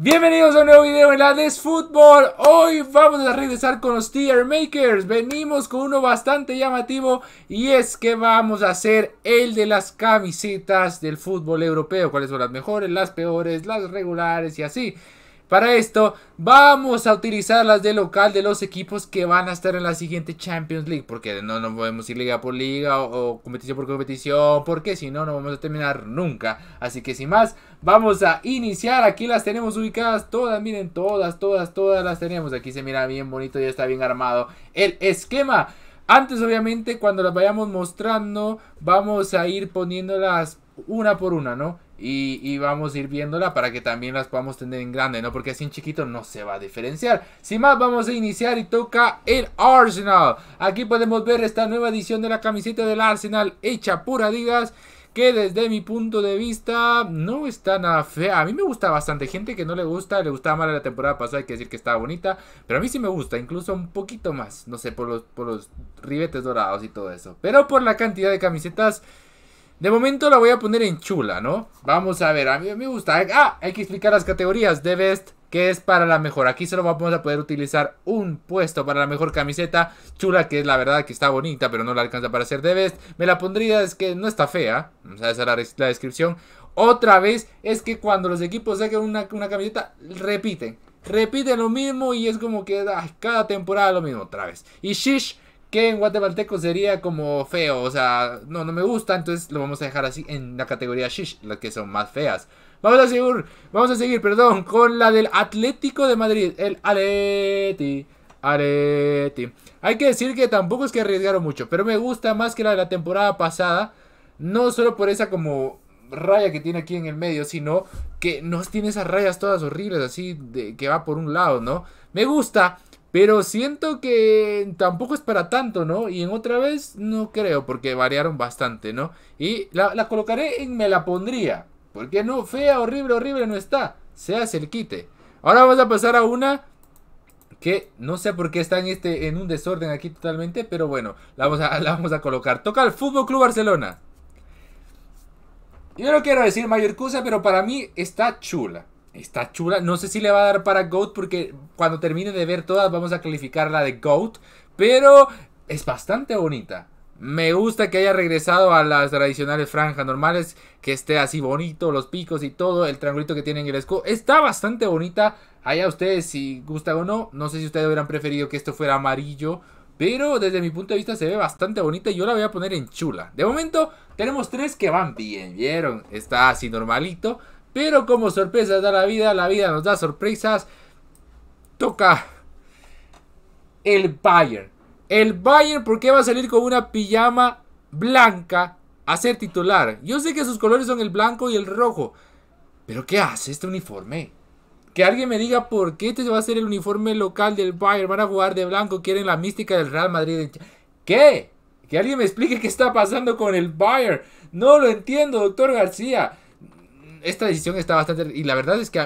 Bienvenidos a un nuevo video en la fútbol Hoy vamos a regresar con los tier makers. Venimos con uno bastante llamativo y es que vamos a hacer el de las camisetas del fútbol europeo. ¿Cuáles son las mejores, las peores, las regulares y así? Para esto vamos a utilizar las de local de los equipos que van a estar en la siguiente Champions League. Porque no nos podemos ir liga por liga o competición por competición. Porque si no, no vamos a terminar nunca. Así que sin más, Vamos a iniciar. Aquí las tenemos ubicadas todas. Miren, todas, todas, todas las tenemos. Aquí se mira bien bonito. Ya está bien armado el esquema. Antes, obviamente, cuando las vayamos mostrando, vamos a ir poniéndolas una por una, ¿no? Y, vamos a ir viéndola para que también las podamos tener en grande, ¿no? Porque así en chiquito no se va a diferenciar. Sin más, vamos a iniciar y toca el Arsenal. Aquí podemos ver esta nueva edición de la camiseta del Arsenal hecha pura, digas que desde mi punto de vista no está nada fea. A mí me gusta bastante. Gente que no le gusta, le gustaba mal la temporada pasada, hay que decir que estaba bonita. Pero a mí sí me gusta, incluso un poquito más. No sé, por los, por los ribetes dorados y todo eso. Pero por la cantidad de camisetas... De momento la voy a poner en chula, ¿no? Vamos a ver, a mí me gusta. Ah, hay que explicar las categorías. de Best que es para la mejor. Aquí solo vamos a poder utilizar un puesto para la mejor camiseta chula, que es la verdad que está bonita, pero no la alcanza para ser de best. Me la pondría, es que no está fea, vamos a esa la descripción. Otra vez es que cuando los equipos saquen una, camiseta, repiten. Repiten lo mismo y es como que cada temporada lo mismo otra vez. Y Shish, que en guatemalteco sería como feo, o sea, no, no me gusta, entonces lo vamos a dejar así en la categoría Shish, las que son más feas. Vamos a seguir, vamos a seguir, perdón, con la del Atlético de Madrid. El Aleti. Areti. Hay que decir que tampoco es que arriesgaron mucho, pero me gusta más que la de la temporada pasada. No solo por esa como raya que tiene aquí en el medio, sino que no tiene esas rayas todas horribles así de, que va por un lado, ¿no? Me gusta, pero siento que tampoco es para tanto, ¿no? Y en otra vez no creo, porque variaron bastante, ¿no? Y la, la colocaré en me la pondría. Porque no, fea, horrible, horrible no está. Se hace el quite. Ahora vamos a pasar a una que no sé por qué está en, este, en un desorden aquí totalmente, pero bueno, la vamos a, la vamos a colocar. Toca al Fútbol Club Barcelona. Yo no quiero decir cosa, pero para mí está chula. Está chula. No sé si le va a dar para GOAT porque cuando termine de ver todas vamos a calificarla de GOAT. Pero es bastante bonita. Me gusta que haya regresado a las tradicionales franjas normales, que esté así bonito, los picos y todo, el triangulito que tiene en el escudo. Está bastante bonita, allá ustedes si gusta o no. No sé si ustedes hubieran preferido que esto fuera amarillo, pero desde mi punto de vista se ve bastante bonita y yo la voy a poner en chula. De momento tenemos tres que van bien, ¿vieron? Está así normalito, pero como sorpresas da la vida, la vida nos da sorpresas. Toca el Bayern. El Bayern, ¿por qué va a salir con una pijama blanca a ser titular? Yo sé que sus colores son el blanco y el rojo. Pero ¿qué hace este uniforme? Que alguien me diga por qué este va a ser el uniforme local del Bayern. Van a jugar de blanco, quieren la mística del Real Madrid. ¿Qué? Que alguien me explique qué está pasando con el Bayern. No lo entiendo, doctor García. Esta decisión está bastante... Y la verdad es que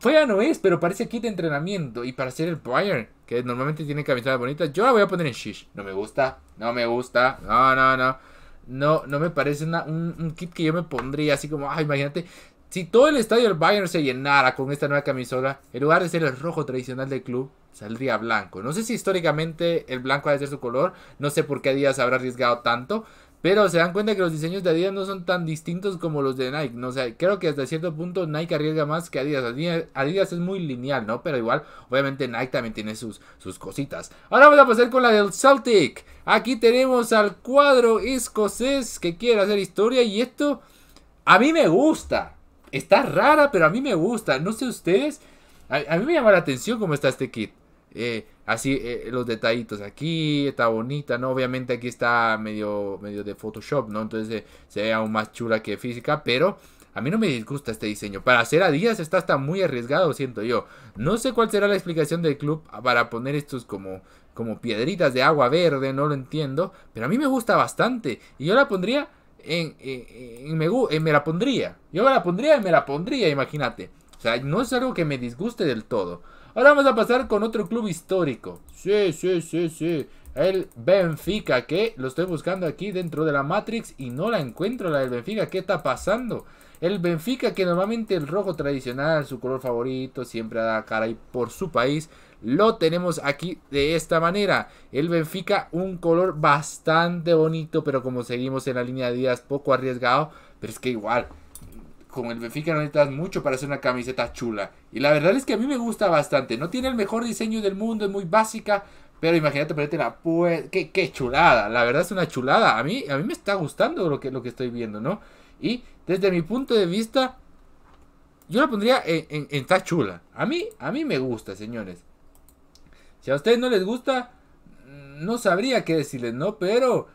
fue no es, pero parece kit de entrenamiento. Y para ser el Bayern que normalmente tiene camisetas bonitas, yo la voy a poner en Shish. No me gusta, no me gusta, no, no, no. No, no me parece un, kit que yo me pondría así como, ah, imagínate. Si todo el estadio del Bayern se llenara con esta nueva camisola, en lugar de ser el rojo tradicional del club, saldría blanco. No sé si históricamente el blanco ha de ser su color, no sé por qué Díaz habrá arriesgado tanto, pero se dan cuenta que los diseños de Adidas no son tan distintos como los de Nike. No sé, creo que hasta cierto punto Nike arriesga más que Adidas. Adidas. es muy lineal, ¿no? Pero igual, obviamente Nike también tiene sus, sus cositas. Ahora vamos a pasar con la del Celtic. Aquí tenemos al cuadro escocés que quiere hacer historia y esto a mí me gusta. Está rara, pero a mí me gusta. No sé ustedes. a mí me llama la atención cómo está este kit. Eh, así eh, los detallitos aquí está bonita no obviamente aquí está medio medio de Photoshop no entonces eh, se ve aún más chula que física pero a mí no me disgusta este diseño para hacer a Díaz está hasta muy arriesgado siento yo no sé cuál será la explicación del club para poner estos como como piedritas de agua verde no lo entiendo pero a mí me gusta bastante y yo la pondría en, me, me la pondría yo me la pondría y me la pondría imagínate o sea no es algo que me disguste del todo Ahora vamos a pasar con otro club histórico. Sí, sí, sí, sí. El Benfica, que lo estoy buscando aquí dentro de la Matrix y no la encuentro, la del Benfica. ¿Qué está pasando? El Benfica, que normalmente el rojo tradicional, su color favorito, siempre da cara y por su país, lo tenemos aquí de esta manera. El Benfica, un color bastante bonito, pero como seguimos en la línea de días, poco arriesgado, pero es que igual, con el Benfica no necesitas mucho para hacer una camiseta chula. Y la verdad es que a mí me gusta bastante. No tiene el mejor diseño del mundo, es muy básica. Pero imagínate ponerte la pues. Qué, qué, chulada. La verdad es una chulada. A mí, a mí me está gustando lo que, lo que estoy viendo, ¿no? Y desde mi punto de vista. Yo la pondría en, en, en está chula. A mí, a mí me gusta, señores. Si a ustedes no les gusta. No sabría qué decirles, ¿no? Pero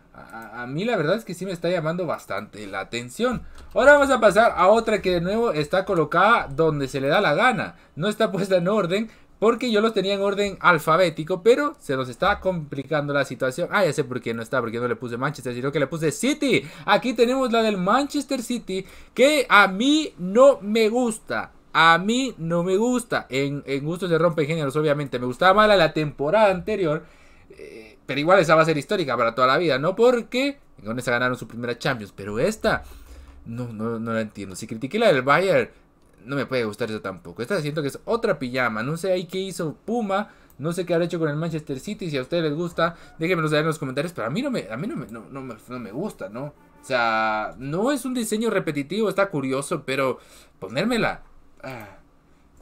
a, mí la verdad es que sí me está llamando bastante la atención. Ahora vamos a pasar a otra que de nuevo está colocada donde se le da la gana. No está puesta en orden porque yo los tenía en orden alfabético, pero se nos está complicando la situación. Ah, ya sé por qué no está, porque no le puse Manchester, sino que le puse City. Aquí tenemos la del Manchester City que a mí no me gusta. A mí no me gusta. En, gustos de de géneros, obviamente. Me gustaba más la, la temporada anterior. Eh, pero igual esa va a ser histórica para toda la vida, ¿no? Porque con esa ganaron su primera Champions. Pero esta, no, no, no la entiendo. Si critiqué la del Bayern, no me puede gustar eso tampoco. Esta siento que es otra pijama. No sé ahí qué hizo Puma. No sé qué habrá hecho con el Manchester City. Si a ustedes les gusta, déjenmelo saber en los comentarios. Pero a mí no me, a mí no me gusta, ¿no? O sea, no es un diseño repetitivo, está curioso, pero ponérmela. Ah.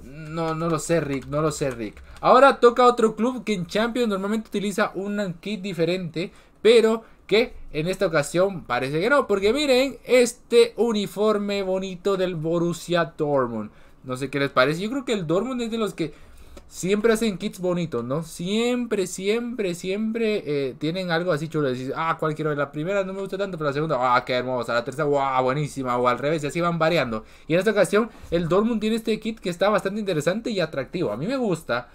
No, no lo sé, Rick. No lo sé, Rick. Ahora toca otro club que en Champions normalmente utiliza un kit diferente. Pero que en esta ocasión parece que no. Porque miren este uniforme bonito del Borussia Dortmund. No sé qué les parece. Yo creo que el Dortmund es de los que siempre hacen kits bonitos, ¿no? Siempre, siempre, siempre eh, tienen algo así chulo. Decís, ah, ¿cuál quiero La primera no me gusta tanto, pero la segunda, ah, qué hermosa. La tercera, wow, buenísima. O al revés, y así van variando. Y en esta ocasión, el Dortmund tiene este kit que está bastante interesante y atractivo. A mí me gusta.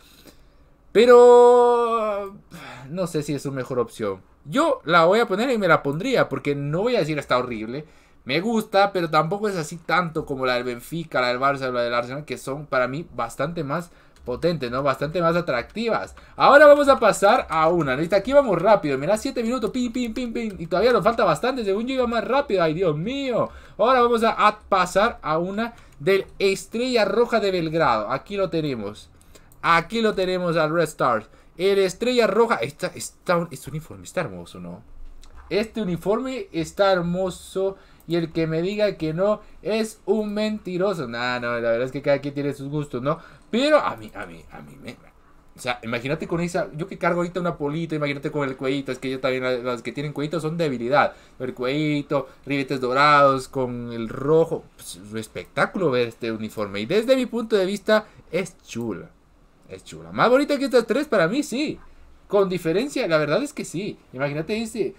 Pero no sé si es su mejor opción. Yo la voy a poner y me la pondría porque no voy a decir está horrible. Me gusta, pero tampoco es así tanto como la del Benfica, la del Barça, la del Arsenal, que son para mí bastante más Potentes, ¿no? Bastante más atractivas. Ahora vamos a pasar a una, Aquí vamos rápido, mirá, 7 minutos, pim, pim, pim, pim. Y todavía nos falta bastante, según yo iba más rápido, ay Dios mío. Ahora vamos a, pasar a una del Estrella Roja de Belgrado. Aquí lo tenemos. Aquí lo tenemos al Red Stars. El Estrella Roja, esta, este uniforme está hermoso, ¿no? Este uniforme está hermoso. Y el que me diga que no es un mentiroso. Nah, no, la verdad es que cada quien tiene sus gustos, ¿no? Pero a mí, a mí, a mí me... O sea, imagínate con esa... Yo que cargo ahorita una polita, imagínate con el cuellito. Es que yo también, las, que tienen cuellito son debilidad. El cuellito, ribetes dorados, con el rojo. Pues, es un espectáculo ver este uniforme. Y desde mi punto de vista, es chula. Es chula. Más bonita que estas tres para mí, sí. Con diferencia, la verdad es que sí. Imagínate, dice... Este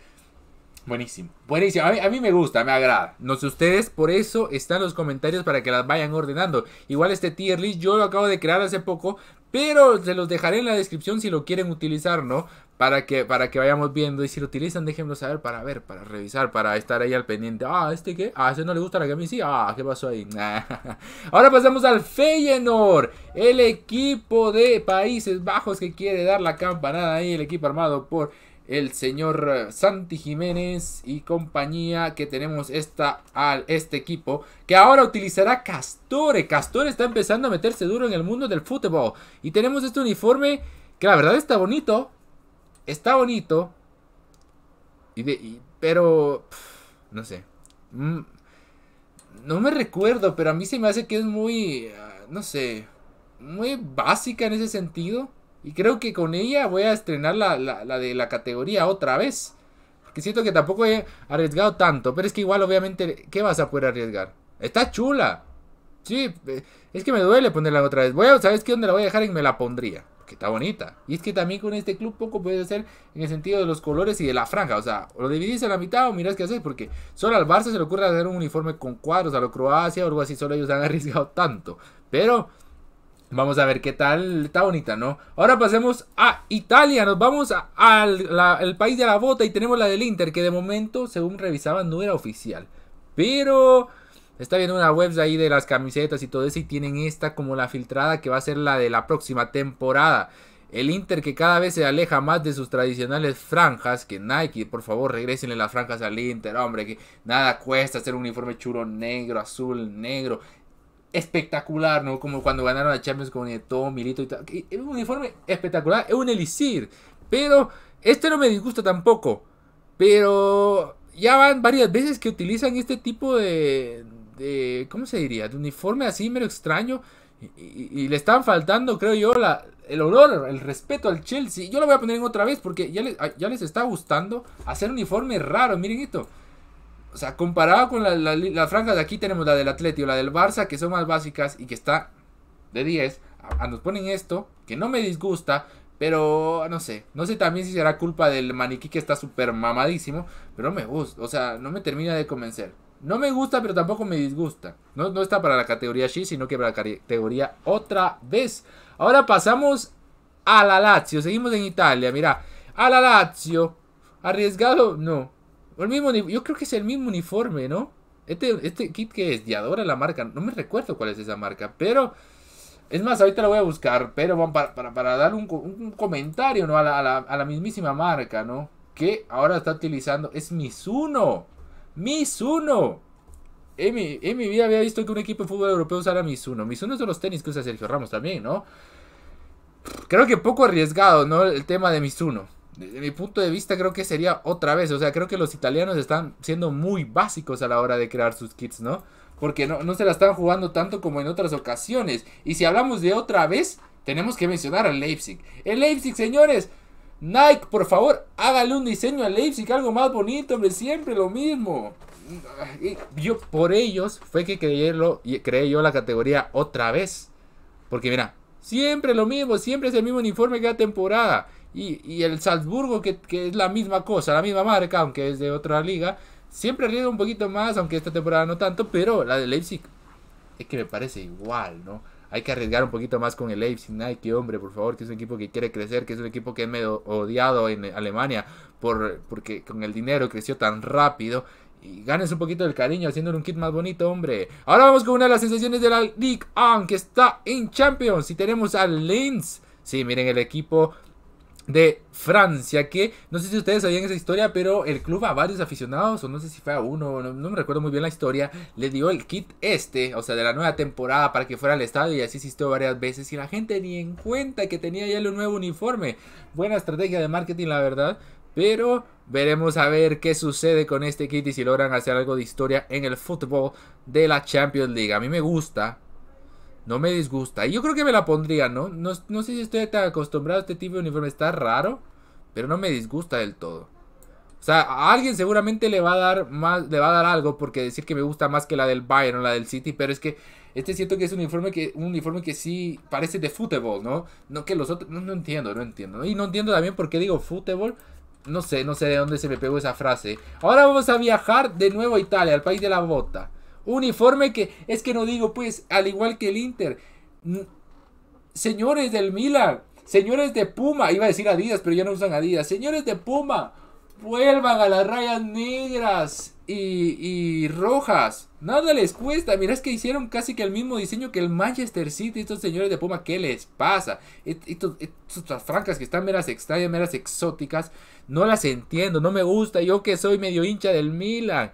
Buenísimo, buenísimo. A mí, me gusta, me agrada. No sé ustedes, por eso están los comentarios para que las vayan ordenando. Igual este tier list yo lo acabo de crear hace poco, pero se los dejaré en la descripción si lo quieren utilizar, ¿no? Para que, para que vayamos viendo. Y si lo utilizan, Déjenlo saber para ver, para revisar, para estar ahí al pendiente. Ah, ¿este qué? Ah, ese no le gusta la sí, Ah, ¿qué pasó ahí? Ahora pasamos al Feyenoord. El equipo de Países Bajos que quiere dar la campanada ahí. El equipo armado por el señor Santi Jiménez y compañía que tenemos esta, este equipo que ahora utilizará Castore. Castore está empezando a meterse duro en el mundo del fútbol. Y tenemos este uniforme que la verdad está bonito. Está bonito. Y pero... no sé. Mm, no me recuerdo, pero a mí se me hace que es muy... Ah, no sé. Muy básica en ese sentido. Y creo que con ella voy a estrenar la, de la categoría otra vez. Porque siento que tampoco he arriesgado tanto. Pero es que igual, obviamente, ¿qué vas a poder arriesgar? Está chula. Sí, eh, es que me duele ponerla otra vez. Voy a, ¿sabes qué? ¿Dónde la voy a dejar? Y me la pondría. Porque está bonita. Y es que también con este club poco puedes hacer en el sentido de los colores y de la franja. O sea, lo dividís a la mitad o mirás qué haces. Porque solo al Barça se le ocurre hacer un uniforme con cuadros. A lo Croacia o algo así. Solo ellos han arriesgado tanto. Pero Vamos a ver qué tal. Está bonita, ¿no? Ahora pasemos a Italia. Nos vamos al país de la bota y tenemos la del Inter, que de momento, según revisaban, no era oficial. Pero está viendo una web ahí de las camisetas y todo eso y tienen esta como la filtrada que va a ser la de la próxima temporada. El Inter que cada vez se aleja más de sus tradicionales franjas. Que Nike, por favor, regresenle las franjas al Inter. Hombre, que nada cuesta hacer un uniforme chulo negro, azul, negro espectacular, ¿no? Como cuando ganaron la Champions con todo Milito y tal. Es un uniforme espectacular, es un elixir. Pero este no me disgusta tampoco. Pero ya van varias veces que utilizan este tipo de, de ¿cómo se diría? De uniforme así mero extraño. Y, le están faltando, creo yo, la, el honor, el respeto al Chelsea. Yo lo voy a poner en otra vez porque ya les, ya les está gustando hacer uniformes raros. Miren esto. O sea, comparado con las la, franjas de aquí, tenemos la del Atlético la del Barça, que son más básicas y que está de 10. Ah, nos ponen esto, que no me disgusta, pero no sé. No sé también si será culpa del maniquí que está súper mamadísimo, pero no me gusta. O sea, no me termina de convencer. No me gusta, pero tampoco me disgusta. No, no está para la categoría X sino que para la categoría otra vez. Ahora pasamos a la Lazio. Seguimos en Italia. Mira, a la Lazio. Arriesgado, no mismo, yo creo que es el mismo uniforme, ¿no? Este, este kit que es de adora la marca, no me recuerdo cuál es esa marca, pero... Es más, ahorita lo voy a buscar, pero para, para, dar un, comentario, ¿no? A la, mismísima marca, ¿no? Que ahora está utilizando, es Mizuno. Mizuno. En mi, en mi vida había visto que un equipo de fútbol europeo usara Mizuno. Mizuno es de los tenis que usa Sergio Ramos también, ¿no? Creo que poco arriesgado, ¿no? El tema de Mizuno. Desde mi punto de vista creo que sería otra vez, o sea, creo que los italianos están siendo muy básicos a la hora de crear sus kits, ¿no? Porque no, no se la están jugando tanto como en otras ocasiones. Y si hablamos de otra vez, tenemos que mencionar al Leipzig. El Leipzig, señores, Nike, por favor, hágale un diseño al Leipzig, algo más bonito, hombre, siempre lo mismo. yo por ellos fue que creé yo la categoría otra vez. Porque mira, siempre lo mismo, siempre es el mismo uniforme cada temporada. Y, el Salzburgo, que, es la misma cosa, la misma marca, aunque es de otra liga, siempre arriesga un poquito más, aunque esta temporada no tanto, pero la de Leipzig es que me parece igual, ¿no? Hay que arriesgar un poquito más con el Leipzig, Nike, hombre, por favor, que es un equipo que quiere crecer, que es un equipo que es medio odiado en Alemania por, porque con el dinero creció tan rápido y ganes un poquito del cariño haciéndole un kit más bonito, hombre. Ahora vamos con una de las sensaciones de la League Que está en Champions. Y tenemos al Linz Sí, miren el equipo de Francia, que no sé si ustedes sabían esa historia, pero el club a varios aficionados, o no sé si fue a uno, no, me recuerdo muy bien la historia, le dio el kit este, o sea, de la nueva temporada para que fuera al estadio y así existió varias veces y la gente ni en cuenta que tenía ya el nuevo uniforme. Buena estrategia de marketing, la verdad, pero veremos a ver qué sucede con este kit y si logran hacer algo de historia en el fútbol de la Champions League. A mí me gusta no me disgusta. Y yo creo que me la pondría, ¿no? ¿no? sé si estoy tan acostumbrado a este tipo de uniforme. Está raro, pero no me disgusta del todo. O sea, a alguien seguramente le va a dar más, le va a dar algo porque decir que me gusta más que la del Bayern o la del City, pero es que este siento que es un uniforme que un uniforme que sí parece de fútbol, ¿no? No que los otros no, entiendo, no entiendo. Y no entiendo también por qué digo fútbol. No sé, no sé de dónde se me pegó esa frase. Ahora vamos a viajar de nuevo a Italia, al país de la bota. Uniforme que es que no digo, pues, al igual que el Inter. Señores del Milan, señores de Puma, iba a decir Adidas, pero ya no usan Adidas. Señores de Puma, vuelvan a las rayas negras y, rojas. Nada les cuesta. Mirá, es que hicieron casi que el mismo diseño que el Manchester City. Estos señores de Puma, ¿qué les pasa? estas francas que están meras extrañas, meras exóticas. No las entiendo, no me gusta. Yo que soy medio hincha del Milan.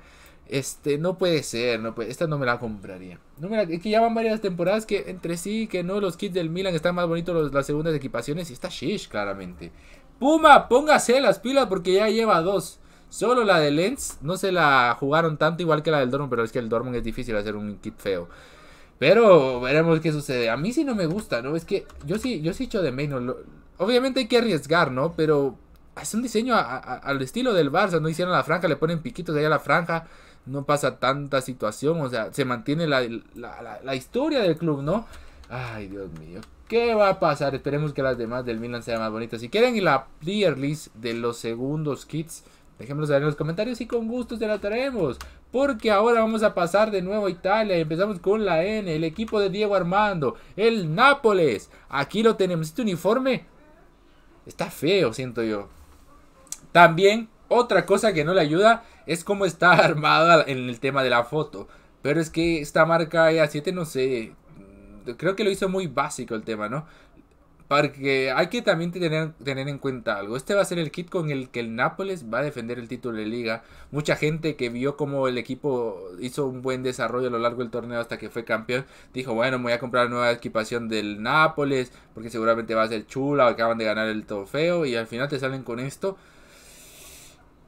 Este, no puede ser, no esta no me la compraría. No me la, es que ya van varias temporadas que entre sí, que no, los kits del Milan están más bonitos las segundas equipaciones y está Shish, claramente. Puma, póngase las pilas porque ya lleva dos. Solo la de Lens no se la jugaron tanto igual que la del Dortmund, pero es que el Dortmund es difícil hacer un kit feo. Pero veremos qué sucede. A mí sí no me gusta, ¿no? Es que yo sí, yo sí echo de menos. obviamente hay que arriesgar, ¿no? Pero es un diseño al estilo del Barça, no hicieron la franja, le ponen piquitos Allá a la franja, no pasa tanta situación, o sea, se mantiene la, historia del club, ¿no? Ay, Dios mío, ¿qué va a pasar? Esperemos que las demás del Milan sean más bonitas. Si quieren la player list de los segundos kits, déjenmelo saber en los comentarios y con gusto se la traemos. Porque ahora vamos a pasar de nuevo a Italia y empezamos con la N, el equipo de Diego Armando, el Nápoles. Aquí lo tenemos, este uniforme está feo, siento yo. También, otra cosa que no le ayuda es cómo está armada en el tema de la foto. Pero es que esta marca EA7, no sé, mm, creo que lo hizo muy básico el tema, ¿no? Porque hay que también tener, tener, en cuenta algo. Este va a ser el kit con el que el Nápoles va a defender el título de liga. Mucha gente que vio cómo el equipo hizo un buen desarrollo a lo largo del torneo hasta que fue campeón, dijo, bueno, me voy a comprar nueva equipación del Nápoles porque seguramente va a ser chula, acaban de ganar el trofeo y al final te salen con esto.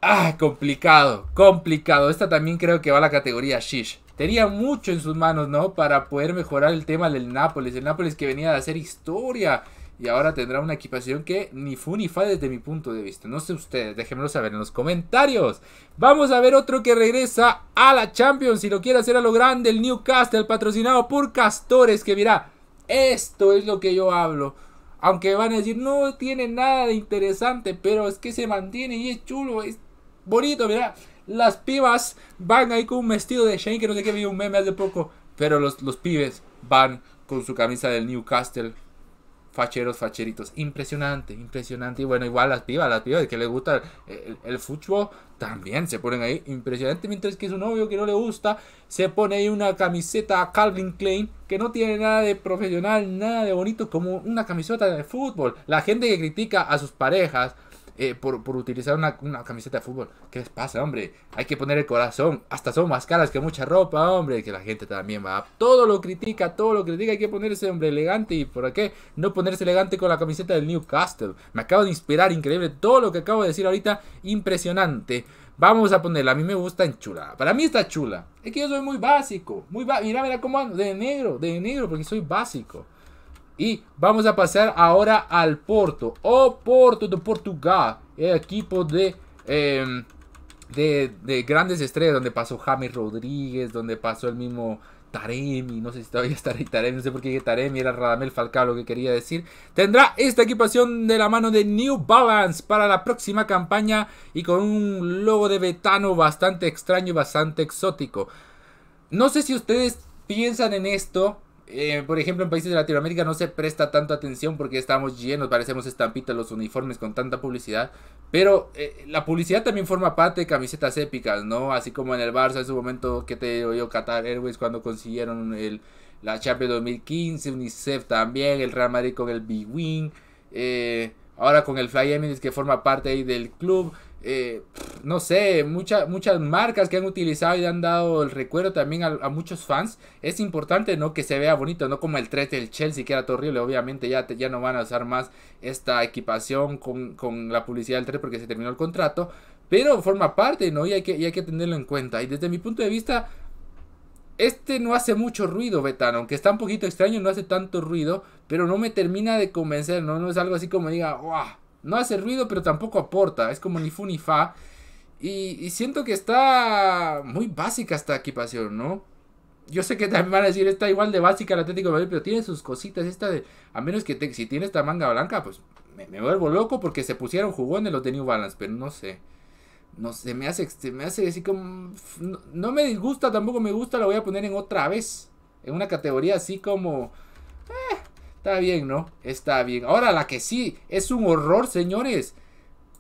Ah, complicado, complicado. Esta también creo que va a la categoría Shish. Tenía mucho en sus manos, ¿no? Para poder mejorar el tema del Nápoles. El Nápoles que venía de hacer historia. Y ahora tendrá una equipación que ni fue ni fa desde mi punto de vista. No sé ustedes, déjenmelo saber en los comentarios. Vamos a ver otro que regresa a la Champions. Si lo quiere hacer a lo grande, el Newcastle patrocinado por Castores. Que mira, esto es lo que yo hablo. Aunque van a decir, no tiene nada de interesante, pero es que se mantiene y es chulo. Es bonito, mira. Las pibas van ahí con un vestido de Shane, que no sé qué, vi un meme hace poco. Pero los, pibes van con su camisa del Newcastle. Facheros, facheritos. Impresionante, impresionante. Y bueno, igual las pibas, las pibas que les gusta el, el fútbol, también se ponen ahí. Impresionante. Mientras que su novio, que no le gusta, se pone ahí una camiseta Calvin Klein, que no tiene nada de profesional, nada de bonito, como una camiseta de fútbol. La gente que critica a sus parejas eh, por, por, utilizar una, camiseta de fútbol. ¿Qué les pasa, hombre? Hay que poner el corazón. Hasta son más caras que mucha ropa, hombre. Que la gente también va. Todo lo critica, todo lo critica. Hay que ponerse, hombre, elegante. ¿Y por qué no ponerse elegante con la camiseta del Newcastle? Me acabo de inspirar, increíble. Todo lo que acabo de decir ahorita, impresionante. Vamos a ponerla. A mí me gusta en chula. Para mí está chula. Es que yo soy muy básico. Muy ba... Mira, mira cómo ando. De negro, de negro, porque soy básico. Y vamos a pasar ahora al Porto. O oh, Porto de Portugal. El equipo de... Em, de, grandes estrellas, donde pasó James Rodríguez, donde pasó el mismo Taremi, no sé si todavía está ahí Taremi, no sé por qué dije Taremi, era Radamel Falcao lo que quería decir. Tendrá esta equipación de la mano de New Balance para la próxima campaña y con un logo de betano bastante extraño y bastante exótico. No sé si ustedes piensan en esto, eh, por ejemplo, en países de Latinoamérica no se presta tanta atención porque estamos llenos, parecemos estampitas los uniformes con tanta publicidad. Pero eh, la publicidad también forma parte de camisetas épicas, ¿no? Así como en el Barça en su momento que te oyó Qatar Airways cuando consiguieron el, la Champions 2015, UNICEF también, el Real Madrid con el b Wing, eh, ahora con el Fly Emirates que forma parte ahí del club. Eh, no sé, muchas marcas que han utilizado y han dado el recuerdo también a, muchos fans. Es importante, ¿no? Que se vea bonito, no como el 3 del Chelsea, que era horrible. Obviamente ya, ya no van a usar más esta equipación con, la publicidad del 3 porque se terminó el contrato. Pero forma parte, ¿no? Y hay, que, hay que tenerlo en cuenta. Y desde mi punto de vista, este no hace mucho ruido, Betano. Aunque está un poquito extraño, no hace tanto ruido. Pero no me termina de convencer, ¿no? No es algo así como diga, ¡guau! No hace ruido, pero tampoco aporta. Es como ni fu ni fa. Y, siento que está muy básica esta equipación, ¿no? Yo sé que también van a decir, está igual de básica el Atlético de Madrid, pero tiene sus cositas. Esta de, a menos que si tiene esta manga blanca, pues me, vuelvo loco porque se pusieron jugones los de New Balance, pero no sé. No sé, me hace, me hace así como. No, no me disgusta, tampoco me gusta, la voy a poner en otra vez. En una categoría así como Está bien, ¿no? Está bien. Ahora la que sí es un horror, señores.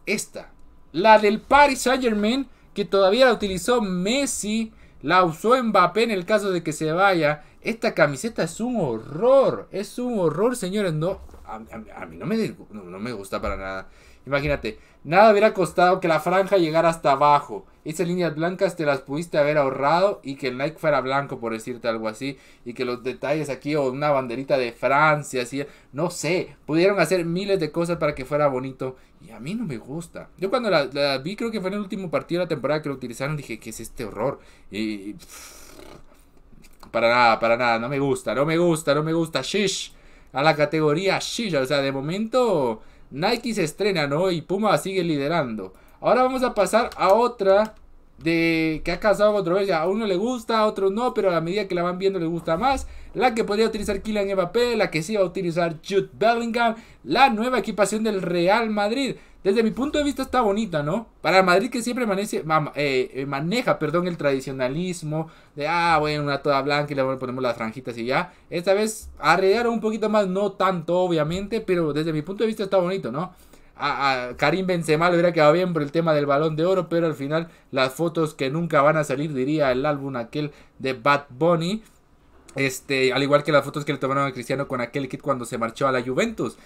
Esta. La del Paris Saint-Germain, que todavía la utilizó Messi. La usó Mbappé en el caso de que se vaya. Esta camiseta es un horror. Es un horror, señores. No, a, mí no me, no, me gusta para nada. Imagínate, nada hubiera costado que la franja llegara hasta abajo. Esas líneas blancas te las pudiste haber ahorrado y que el Nike fuera blanco, por decirte algo así. Y que los detalles aquí o una banderita de Francia, así. No sé, pudieron hacer miles de cosas para que fuera bonito. Y a mí no me gusta. Yo cuando la, vi, creo que fue en el último partido de la temporada que lo utilizaron, dije, ¿qué es este horror? Y... para nada, para nada, no me gusta, no me gusta, no me gusta. Shish a la categoría Shisha. O sea, de momento Nike se estrena, ¿no? Y Puma sigue liderando. Ahora vamos a pasar a otra de que ha causado controversia. A uno le gusta, a otro no, pero a la medida que la van viendo le gusta más. La que podría utilizar Kylian Mbappé, la que sí va a utilizar Jude Bellingham, la nueva equipación del Real Madrid. Desde mi punto de vista está bonita, ¿no? Para Madrid que siempre eh, eh, maneja perdón, el tradicionalismo de, ah, bueno, una toda blanca y le ponemos las franjitas y ya. Esta vez arreglaron un poquito más, no tanto obviamente, pero desde mi punto de vista está bonito, ¿no? Karim Benzema le hubiera quedado bien por el tema del balón de oro, pero al final las fotos que nunca van a salir, diría el álbum aquel de Bad Bunny. Este, al igual que las fotos que le tomaron a Cristiano con aquel kit cuando se marchó a la Juventus.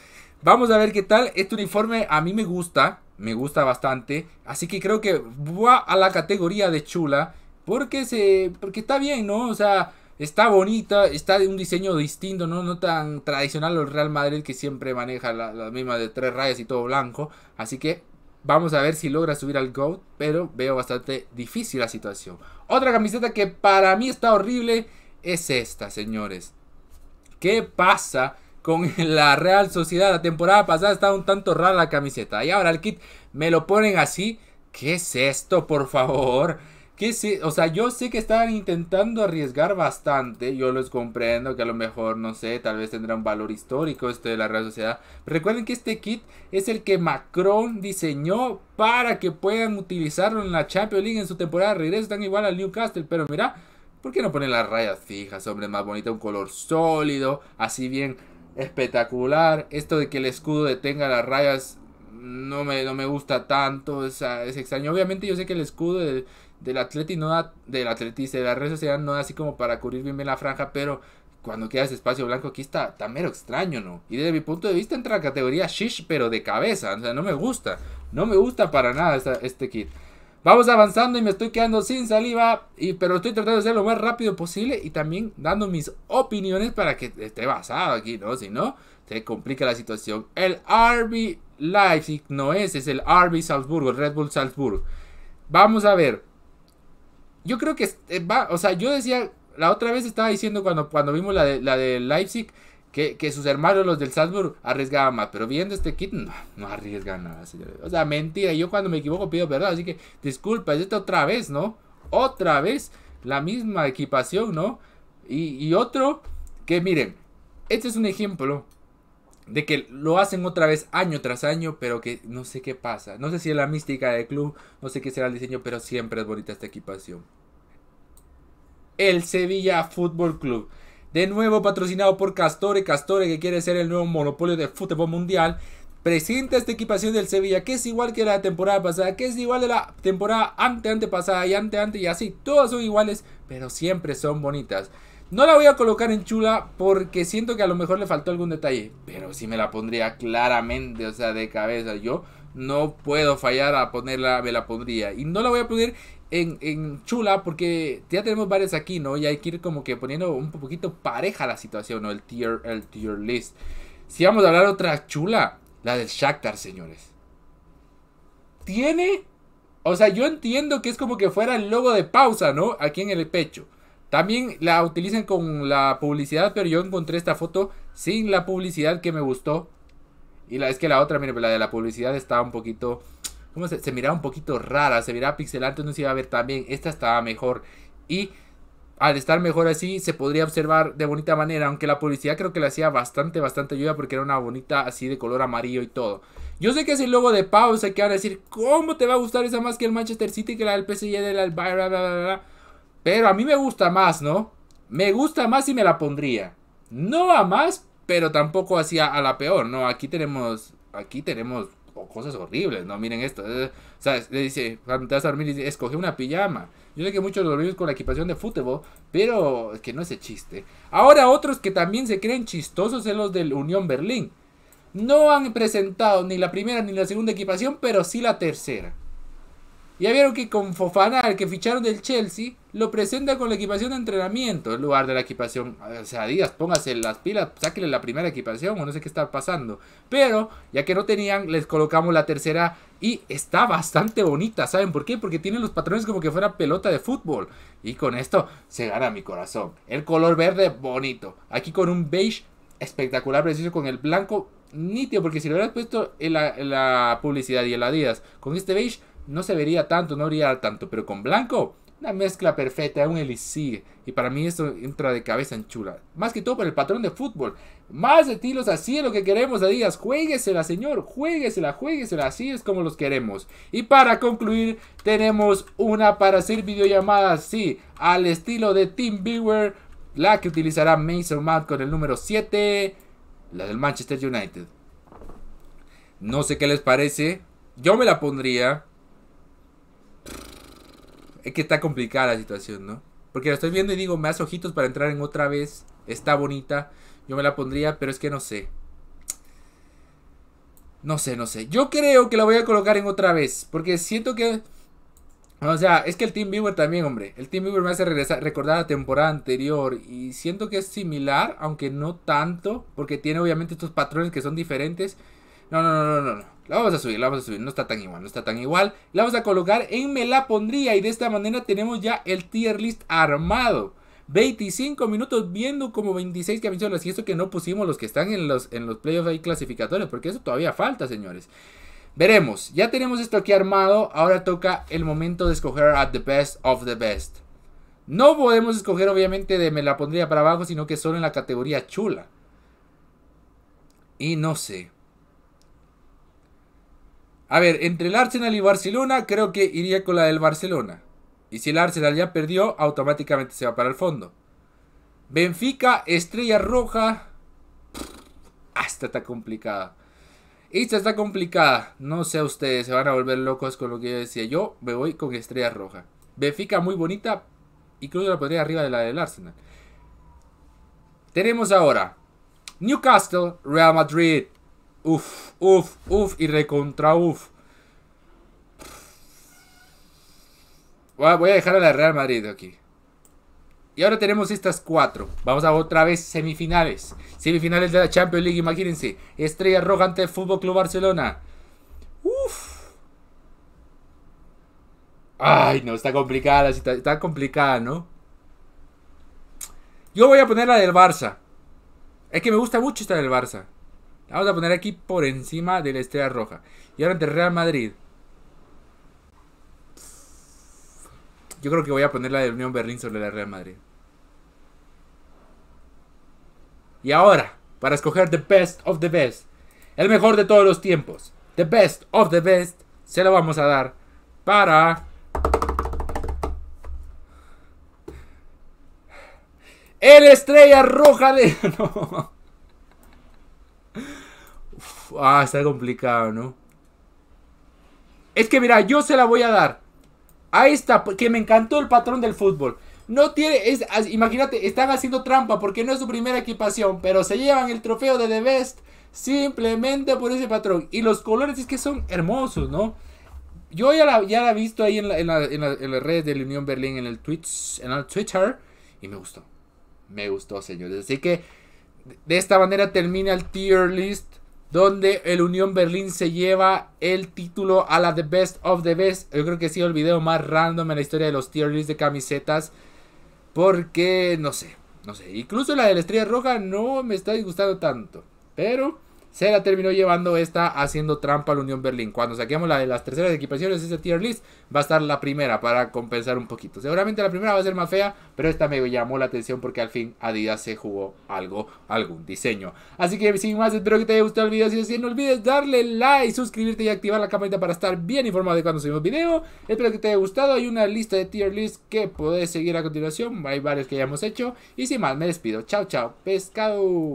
Vamos a ver qué tal. Este uniforme a mí me gusta, me gusta bastante. Así que creo que va a la categoría de chula. Porque se. Porque está bien, ¿no? O sea, Está bonita, está de un diseño distinto, no, no tan tradicional el Real Madrid que siempre maneja la, la, misma de tres rayas y todo blanco. Así que vamos a ver si logra subir al GOAT, pero veo bastante difícil la situación. Otra camiseta que para mí está horrible es esta, señores. ¿Qué pasa? con la Real Sociedad. La temporada pasada estaba un tanto rara la camiseta. Y ahora el kit me lo ponen así. ¿Qué es esto, por favor? que sí, o sea, yo sé que están intentando arriesgar bastante, yo los comprendo, que a lo mejor, no sé, tal vez tendrá un valor histórico esto de la Real Sociedad. recuerden que este kit es el que Macron diseñó para que puedan utilizarlo en la Champions League en su temporada de regreso, están igual al Newcastle, pero mira, ¿por qué no ponen las rayas fijas, hombre, más bonita, un color sólido, así bien espectacular? Esto de que el escudo detenga las rayas no me, no me gusta tanto, es extraño. Obviamente yo sé que el escudo... De, del Atleti no da, del Atleti de la redes social no da así como para cubrir bien la franja, pero cuando queda ese espacio blanco aquí está, tan mero extraño, ¿no? Y desde mi punto de vista entra la categoría shish, pero de cabeza, o sea, no me gusta, no me gusta para nada este kit. Vamos avanzando y me estoy quedando sin saliva, y, pero estoy tratando de ser lo más rápido posible y también dando mis opiniones para que esté basado aquí, ¿no? Si no, se complica la situación. El RB Leipzig no es, es el RB Salzburgo, el Red Bull Salzburgo. Vamos a ver yo creo que eh, va, o sea, yo decía, la otra vez estaba diciendo cuando, cuando vimos la de, la de Leipzig, que, que, sus hermanos, los del Salzburg, arriesgaban más. Pero viendo este kit, no, no arriesgan nada, señores. O sea, mentira. Yo cuando me equivoco pido perdón. Así que, disculpa, es esta otra vez, ¿no? Otra vez, la misma equipación, ¿no? Y, y otro, que miren, este es un ejemplo de que lo hacen otra vez año tras año, pero que no sé qué pasa. No sé si es la mística del club, no sé qué será el diseño, pero siempre es bonita esta equipación. El Sevilla Fútbol Club. De nuevo patrocinado por Castore, Castore que quiere ser el nuevo monopolio de fútbol mundial. Presenta esta equipación del Sevilla, que es igual que la temporada pasada, que es igual de la temporada ante pasada y ante ante y así. Todas son iguales, pero siempre son bonitas. No la voy a colocar en chula porque siento que a lo mejor le faltó algún detalle. Pero sí me la pondría claramente, o sea, de cabeza. Yo no puedo fallar a ponerla, me la pondría. Y no la voy a poner en, chula porque ya tenemos varias aquí, ¿no? Y hay que ir como que poniendo un poquito pareja la situación, ¿no? El tier, el tier list. Si vamos a hablar otra chula, la del Shakhtar, señores. Tiene... O sea, yo entiendo que es como que fuera el logo de pausa, ¿no? Aquí en el pecho. También la utilizan con la publicidad, pero yo encontré esta foto sin la publicidad que me gustó. Y la, es que la otra, mire, la de la publicidad estaba un poquito... ¿Cómo se, se miraba un poquito rara? Se miraba pixelante, no se iba a ver tan bien. Esta estaba mejor. Y al estar mejor así, se podría observar de bonita manera. Aunque la publicidad creo que la hacía bastante, bastante ayuda porque era una bonita así de color amarillo y todo. Yo sé que es el logo de pausa que van a decir, ¿cómo te va a gustar esa más que el Manchester City, que la del PSG, de la del... Bla, pero a mí me gusta más, ¿no? Me gusta más y me la pondría. No a más, pero tampoco hacia a la peor, ¿no? Aquí tenemos, aquí tenemos cosas horribles, ¿no? Miren esto. Eh. O sea, le dice, te vas a dormir y dice, escoge una pijama. Yo sé que muchos dormimos con la equipación de fútbol, pero es que no es chiste. Ahora otros que también se creen chistosos son los del Unión Berlín. No han presentado ni la primera ni la segunda equipación, pero sí la tercera. Ya vieron que con Fofana, el que ficharon del Chelsea, lo presenta con la equipación de entrenamiento en lugar de la equipación. O sea, Díaz, póngase las pilas, sáquele la primera equipación o no sé qué está pasando. Pero, ya que no tenían, les colocamos la tercera y está bastante bonita. ¿Saben por qué? Porque tiene los patrones como que fuera pelota de fútbol. Y con esto se gana mi corazón. El color verde, bonito. Aquí con un beige espectacular, preciso, con el blanco nítido. Porque si lo hubieras puesto en la, publicidad y en la Adidas, con este beige no se vería tanto, no haría tanto, pero con blanco, una mezcla perfecta, un elixir. Y para mí esto entra de cabeza en chula. Más que todo por el patrón de fútbol. Más estilos, así es lo que queremos a Díaz. la señor. Jueguesela, jueguesela. Así es como los queremos. Y para concluir, tenemos una para hacer videollamadas. Sí, al estilo de Team Viewer. La que utilizará Mason Mount con el número 7. La del Manchester United. No sé qué les parece. Yo me la pondría es que está complicada la situación, ¿no? Porque la estoy viendo y digo, me hace ojitos para entrar en otra vez. Está bonita. Yo me la pondría, pero es que no sé. No sé, no sé. Yo creo que la voy a colocar en otra vez. Porque siento que... O sea, es que el Team Viewer también, hombre. El Team Viewer me hace recordar la temporada anterior. Y siento que es similar, aunque no tanto. Porque tiene obviamente estos patrones que son diferentes. No, no, no, no, no. La vamos a subir, la vamos a subir. No está tan igual, no está tan igual. La vamos a colocar en me la pondría. Y de esta manera tenemos ya el tier list armado. 25 minutos viendo como 26 camisolas. Y esto que no pusimos los que están en los, en los playoffs ahí clasificatorios. Porque eso todavía falta, señores. Veremos. Ya tenemos esto aquí armado. Ahora toca el momento de escoger a the best of the best. No podemos escoger, obviamente, de me la pondría para abajo, sino que solo en la categoría chula. Y no sé. A ver, entre el Arsenal y Barcelona, creo que iría con la del Barcelona. Y si el Arsenal ya perdió, automáticamente se va para el fondo. Benfica, Estrella Roja. Ah, esta está complicada. Esta está complicada. No sé ustedes, se van a volver locos con lo que yo decía. Yo me voy con Estrella Roja. Benfica muy bonita. Incluso la pondría arriba de la del Arsenal. Tenemos ahora Newcastle, Real Madrid. Uf, uf, uf y recontra uf. Voy a dejar a la Real Madrid aquí. Y ahora tenemos estas cuatro. Vamos a otra vez semifinales. Semifinales de la Champions League, imagínense. Estrella Roja ante Fútbol Club Barcelona. Uf. Ay, no, está complicada está, está complicada, ¿no? Yo voy a poner la del Barça. Es que me gusta mucho esta del Barça vamos a poner aquí por encima de la estrella roja. Y ahora entre Real Madrid. Yo creo que voy a poner la de Unión Berlín sobre la Real Madrid. Y ahora, para escoger the best of the best, el mejor de todos los tiempos, the best of the best, se lo vamos a dar para El Estrella Roja de... No. Ah, está complicado, ¿no? Es que mira, yo se la voy a dar. A esta, que me encantó el patrón del fútbol. No tiene, imagínate, están haciendo trampa porque no es su primera equipación, pero se llevan el trofeo de The Best simplemente por ese patrón. Y los colores es que son hermosos, ¿no? Yo ya la, ya la he visto ahí en, en, las redes de la Unión Berlín, en el, Twitch, en el Twitter, y me gustó. Me gustó, señores. Así que de esta manera termina el tier list donde el Unión Berlín se lleva el título a la The Best of the Best. Yo creo que ha sido el video más random en la historia de los tier de camisetas. Porque, no sé, no sé. Incluso la de la Estrella Roja no me está disgustando tanto. Pero se la terminó llevando esta haciendo trampa a la Unión Berlín. Cuando saquemos la de las terceras equipaciones, esa tier list va a estar la primera para compensar un poquito. Seguramente la primera va a ser más fea, pero esta me llamó la atención porque al fin Adidas se jugó algo, algún diseño. Así que sin más, espero que te haya gustado el video. Si es así, no olvides darle like, suscribirte y activar la campanita para estar bien informado de cuando subimos video. Espero que te haya gustado. Hay una lista de tier list que puedes seguir a continuación. Hay varios que ya hemos hecho. Y sin más, me despido. Chao, chao, pescado.